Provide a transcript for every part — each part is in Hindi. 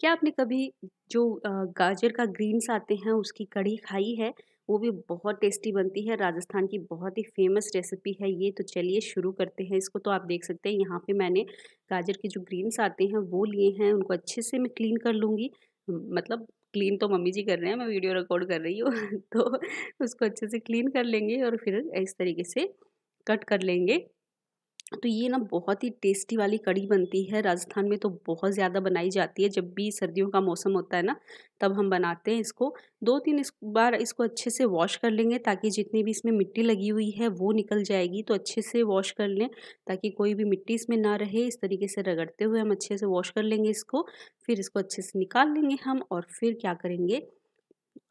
क्या आपने कभी जो गाजर का ग्रीन्स आते हैं उसकी कढ़ी खाई है? वो भी बहुत टेस्टी बनती है, राजस्थान की बहुत ही फ़ेमस रेसिपी है ये, तो चलिए शुरू करते हैं इसको। तो आप देख सकते हैं यहाँ पे मैंने गाजर के जो ग्रीन्स आते हैं वो लिए हैं, उनको अच्छे से मैं क्लीन कर लूँगी। मतलब क्लीन तो मम्मी जी कर रहे हैं, मैं वीडियो रिकॉर्ड कर रही हूँ तो उसको अच्छे से क्लीन कर लेंगे और फिर इस तरीके से कट कर लेंगे। तो ये ना बहुत ही टेस्टी वाली कड़ी बनती है राजस्थान में तो बहुत ज़्यादा बनाई जाती है जब भी सर्दियों का मौसम होता है ना तब हम बनाते हैं इसको दो तीन इस बार इसको अच्छे से वॉश कर लेंगे ताकि जितनी भी इसमें मिट्टी लगी हुई है वो निकल जाएगी तो अच्छे से वॉश कर लें ताकि कोई भी मिट्टी इसमें ना रहे इस तरीके से रगड़ते हुए हम अच्छे से वॉश कर लेंगे इसको फिर इसको अच्छे से निकाल लेंगे हम और फिर क्या करेंगे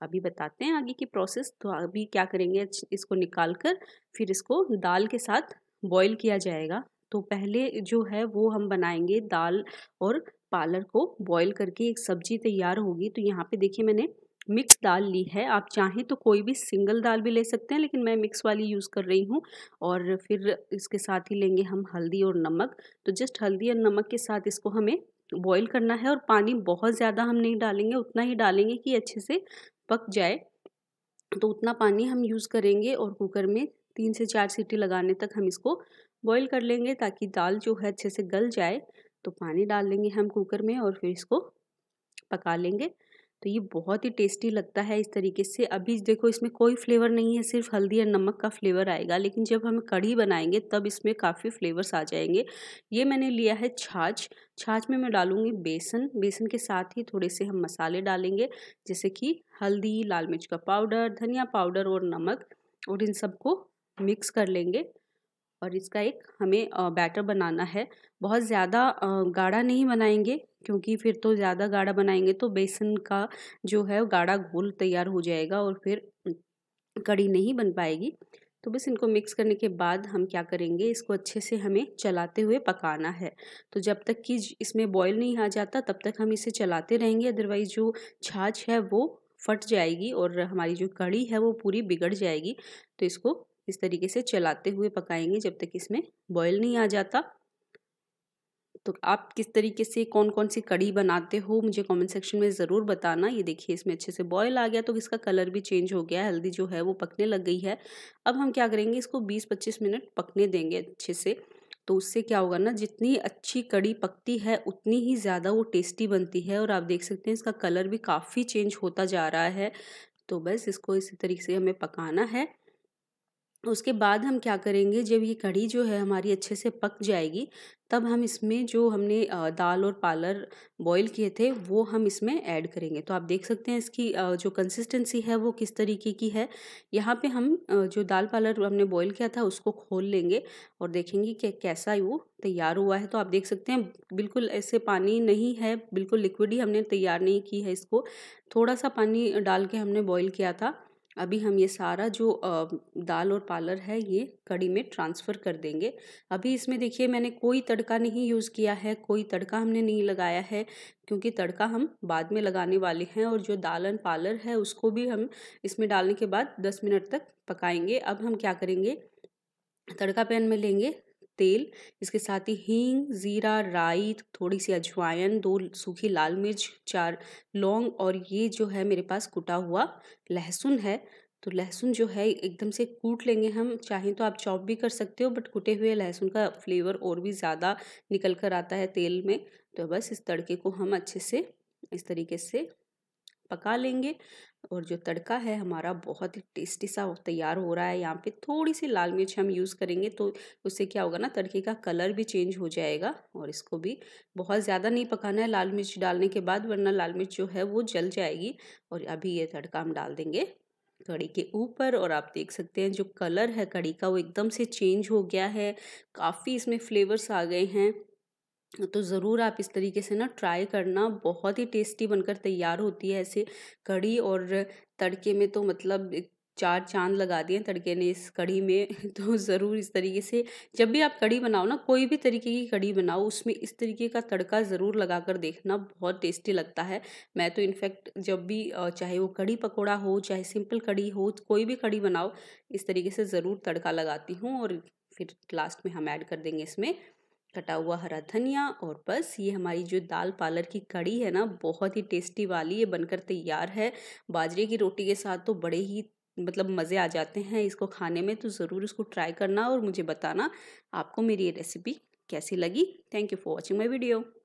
अभी बताते हैं आगे की प्रोसेस तो अभी क्या करेंगे इसको निकाल कर फिर इसको दाल के साथ बॉईल किया जाएगा तो पहले जो है वो हम बनाएंगे दाल और पालर को बॉईल करके एक सब्जी तैयार होगी तो यहाँ पे देखिए मैंने मिक्स दाल ली है आप चाहें तो कोई भी सिंगल दाल भी ले सकते हैं लेकिन मैं मिक्स वाली यूज़ कर रही हूँ और फिर इसके साथ ही लेंगे हम हल्दी और नमक तो जस्ट हल्दी और नमक के साथ इसको हमें बॉईल करना है और पानी बहुत ज़्यादा हम नहीं डालेंगे उतना ही डालेंगे कि अच्छे से पक जाए तो उतना पानी हम यूज़ करेंगे और कुकर में तीन से चार सीटी लगाने तक हम इसको बॉईल कर लेंगे ताकि दाल जो है अच्छे से गल जाए तो पानी डाल लेंगे हम कुकर में और फिर इसको पका लेंगे तो ये बहुत ही टेस्टी लगता है इस तरीके से अभी देखो इसमें कोई फ्लेवर नहीं है सिर्फ हल्दी और नमक का फ्लेवर आएगा लेकिन जब हम कढ़ी बनाएंगे तब इसमें काफ़ी फ्लेवर्स आ जाएंगे ये मैंने लिया है छाछ छाछ में मैं डालूंगी बेसन बेसन के साथ ही थोड़े से हम मसाले डालेंगे जैसे कि हल्दी लाल मिर्च का पाउडर धनिया पाउडर और नमक और इन सबको मिक्स कर लेंगे और इसका एक हमें बैटर बनाना है बहुत ज़्यादा गाढ़ा नहीं बनाएंगे क्योंकि फिर तो ज़्यादा गाढ़ा बनाएंगे तो बेसन का जो है गाढ़ा घोल तैयार हो जाएगा और फिर कड़ी नहीं बन पाएगी तो बस इनको मिक्स करने के बाद हम क्या करेंगे इसको अच्छे से हमें चलाते हुए पकाना है तो जब तक कि इसमें बॉयल नहीं आ जाता तब तक हम इसे चलाते रहेंगे अदरवाइज़ जो छाछ है वो फट जाएगी और हमारी जो कड़ी है वो पूरी बिगड़ जाएगी तो इसको इस तरीके से चलाते हुए पकाएंगे जब तक इसमें बॉयल नहीं आ जाता तो आप किस तरीके से कौन कौन सी कड़ी बनाते हो मुझे कमेंट सेक्शन में ज़रूर बताना ये देखिए इसमें अच्छे से बॉयल आ गया तो इसका कलर भी चेंज हो गया हल्दी जो है वो पकने लग गई है अब हम क्या करेंगे इसको 20-25 मिनट पकने देंगे अच्छे से तो उससे क्या होगा ना जितनी अच्छी कड़ी पकती है उतनी ही ज़्यादा वो टेस्टी बनती है और आप देख सकते हैं इसका कलर भी काफ़ी चेंज होता जा रहा है तो बस इसको इसी तरीके से हमें पकाना है उसके बाद हम क्या करेंगे जब ये कढ़ी जो है हमारी अच्छे से पक जाएगी तब हम इसमें जो हमने दाल और पालर बॉईल किए थे वो हम इसमें ऐड करेंगे तो आप देख सकते हैं इसकी जो कंसिस्टेंसी है वो किस तरीके की है यहाँ पे हम जो दाल पालर हमने बॉईल किया था उसको खोल लेंगे और देखेंगे कि कैसा वो तैयार हुआ है तो आप देख सकते हैं बिल्कुल ऐसे पानी नहीं है बिल्कुल लिक्विड ही हमने तैयार नहीं की है इसको थोड़ा सा पानी डाल के हमने बॉयल किया था अभी हम ये सारा जो दाल और पालर है ये कड़ी में ट्रांसफ़र कर देंगे अभी इसमें देखिए मैंने कोई तड़का नहीं यूज़ किया है कोई तड़का हमने नहीं लगाया है क्योंकि तड़का हम बाद में लगाने वाले हैं और जो दाल एंड पालर है उसको भी हम इसमें डालने के बाद दस मिनट तक पकाएंगे अब हम क्या करेंगे तड़का पैन में लेंगे तेल इसके साथ ही हींग ज़ीरा राई थोड़ी सी अजवाइन दो सूखी लाल मिर्च चार लौंग और ये जो है मेरे पास कुटा हुआ लहसुन है तो लहसुन जो है एकदम से कूट लेंगे हम चाहें तो आप चॉप भी कर सकते हो बट कूटे हुए लहसुन का फ्लेवर और भी ज़्यादा निकल कर आता है तेल में तो बस इस तड़के को हम अच्छे से इस तरीके से पका लेंगे और जो तड़का है हमारा बहुत ही टेस्टी सा तैयार हो रहा है यहाँ पे थोड़ी सी लाल मिर्च हम यूज़ करेंगे तो उससे क्या होगा ना तड़के का कलर भी चेंज हो जाएगा और इसको भी बहुत ज़्यादा नहीं पकाना है लाल मिर्च डालने के बाद वरना लाल मिर्च जो है वो जल जाएगी और अभी ये तड़का हम डाल देंगे कड़ी के ऊपर और आप देख सकते हैं जो कलर है कड़ी का वो एकदम से चेंज हो गया है काफ़ी इसमें फ्लेवर्स आ गए हैं तो ज़रूर आप इस तरीके से ना ट्राई करना बहुत ही टेस्टी बनकर तैयार होती है ऐसे कड़ी और तड़के में तो मतलब चार चांद लगा दिए तड़के ने इस कढ़ी में तो ज़रूर इस तरीके से जब भी आप कढ़ी बनाओ ना कोई भी तरीके की कढ़ी बनाओ उसमें इस तरीके का तड़का ज़रूर लगा कर देखना बहुत टेस्टी लगता है मैं तो इनफैक्ट जब भी चाहे वो कढ़ी पकौड़ा हो चाहे सिंपल कढ़ी हो कोई भी कढ़ी बनाओ इस तरीके से ज़रूर तड़का लगाती हूँ और फिर लास्ट में हम ऐड कर देंगे इसमें कटा हुआ हरा धनिया और बस ये हमारी जो दाल पालर की कड़ी है ना बहुत ही टेस्टी वाली ये बनकर तैयार है बाजरे की रोटी के साथ तो बड़े ही मतलब मज़े आ जाते हैं इसको खाने में तो ज़रूर इसको ट्राई करना और मुझे बताना आपको मेरी ये रेसिपी कैसी लगी thank you for watching my video